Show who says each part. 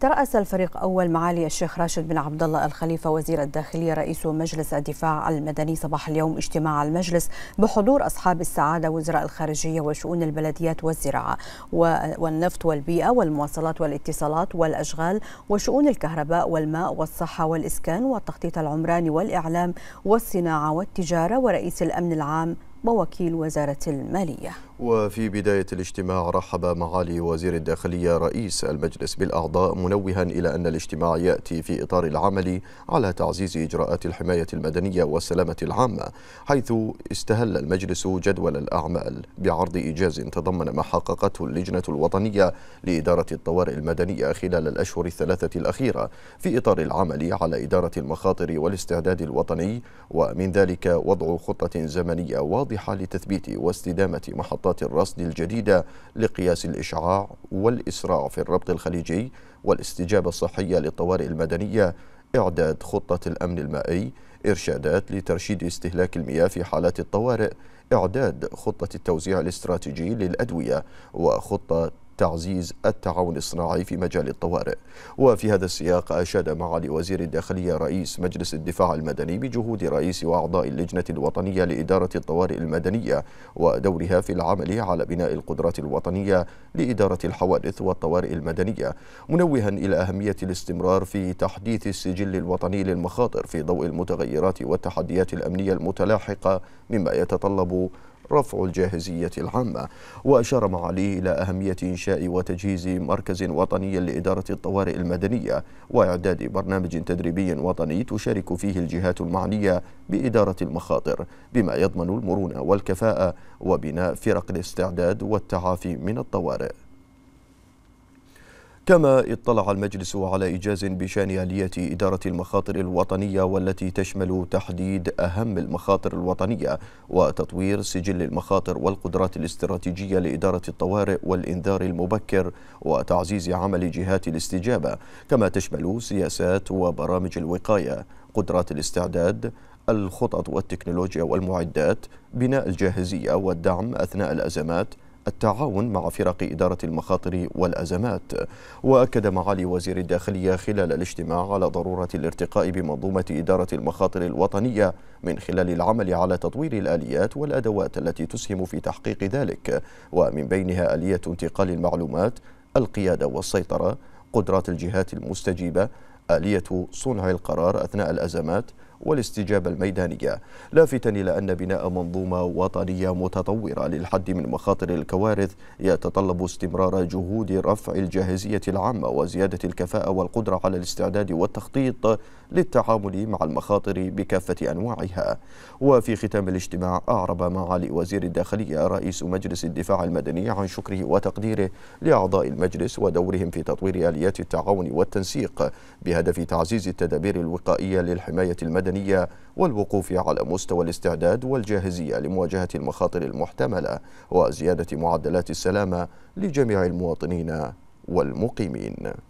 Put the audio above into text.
Speaker 1: ترأس الفريق أول معالي الشيخ راشد بن عبد الله الخليفة وزير الداخلية رئيس مجلس الدفاع المدني صباح اليوم اجتماع المجلس بحضور أصحاب السعادة وزراء الخارجية وشؤون البلديات والزراعة والنفط والبيئة والمواصلات والاتصالات والأشغال وشؤون الكهرباء والماء والصحة والإسكان والتخطيط العمراني والإعلام والصناعة والتجارة ورئيس الأمن العام ووكيل وزارة المالية
Speaker 2: وفي بداية الاجتماع رحب معالي وزير الداخلية رئيس المجلس بالأعضاء منوها إلى أن الاجتماع يأتي في إطار العمل على تعزيز إجراءات الحماية المدنية والسلامة العامة حيث استهل المجلس جدول الأعمال بعرض إيجاز تضمن ما حققته اللجنة الوطنية لإدارة الطوارئ المدنية خلال الأشهر الثلاثة الأخيرة في إطار العمل على إدارة المخاطر والاستعداد الوطني ومن ذلك وضع خطة زمنية واضحة واضحة لتثبيت واستدامة محطات الرصد الجديدة لقياس الإشعاع والإسراع في الربط الخليجي والاستجابة الصحية للطوارئ المدنية إعداد خطة الأمن المائي إرشادات لترشيد استهلاك المياه في حالات الطوارئ إعداد خطة التوزيع الاستراتيجي للأدوية وخطة تعزيز التعاون الصناعي في مجال الطوارئ وفي هذا السياق أشاد معالي وزير الداخلية رئيس مجلس الدفاع المدني بجهود رئيس وأعضاء اللجنة الوطنية لإدارة الطوارئ المدنية ودورها في العمل على بناء القدرات الوطنية لإدارة الحوادث والطوارئ المدنية منوها إلى أهمية الاستمرار في تحديث السجل الوطني للمخاطر في ضوء المتغيرات والتحديات الأمنية المتلاحقة مما يتطلب رفع الجاهزية العامة وأشار معالي إلى أهمية إنشاء وتجهيز مركز وطني لإدارة الطوارئ المدنية وإعداد برنامج تدريبي وطني تشارك فيه الجهات المعنية بإدارة المخاطر بما يضمن المرونة والكفاءة وبناء فرق الاستعداد والتعافي من الطوارئ كما اطلع المجلس على إيجاز بشأن آلية إدارة المخاطر الوطنية والتي تشمل تحديد أهم المخاطر الوطنية وتطوير سجل المخاطر والقدرات الاستراتيجية لإدارة الطوارئ والإنذار المبكر وتعزيز عمل جهات الاستجابة كما تشمل سياسات وبرامج الوقاية قدرات الاستعداد الخطط والتكنولوجيا والمعدات بناء الجاهزية والدعم أثناء الأزمات التعاون مع فرق إدارة المخاطر والأزمات وأكد معالي وزير الداخلية خلال الاجتماع على ضرورة الارتقاء بمنظومة إدارة المخاطر الوطنية من خلال العمل على تطوير الآليات والأدوات التي تسهم في تحقيق ذلك ومن بينها آلية انتقال المعلومات القيادة والسيطرة قدرات الجهات المستجيبة آلية صنع القرار أثناء الأزمات والاستجابة الميدانية لافتا إلى أن بناء منظومة وطنية متطورة للحد من مخاطر الكوارث يتطلب استمرار جهود رفع الجاهزية العامة وزيادة الكفاءة والقدرة على الاستعداد والتخطيط للتعامل مع المخاطر بكافة أنواعها وفي ختام الاجتماع أعرب معالي وزير الداخلية رئيس مجلس الدفاع المدني عن شكره وتقديره لأعضاء المجلس ودورهم في تطوير آليات التعاون والتنسيق بهدف تعزيز التدابير الوقائية للحماية المدنية المدنية والوقوف على مستوى الاستعداد والجاهزية لمواجهة المخاطر المحتملة وزيادة معدلات السلامة لجميع المواطنين
Speaker 1: والمقيمين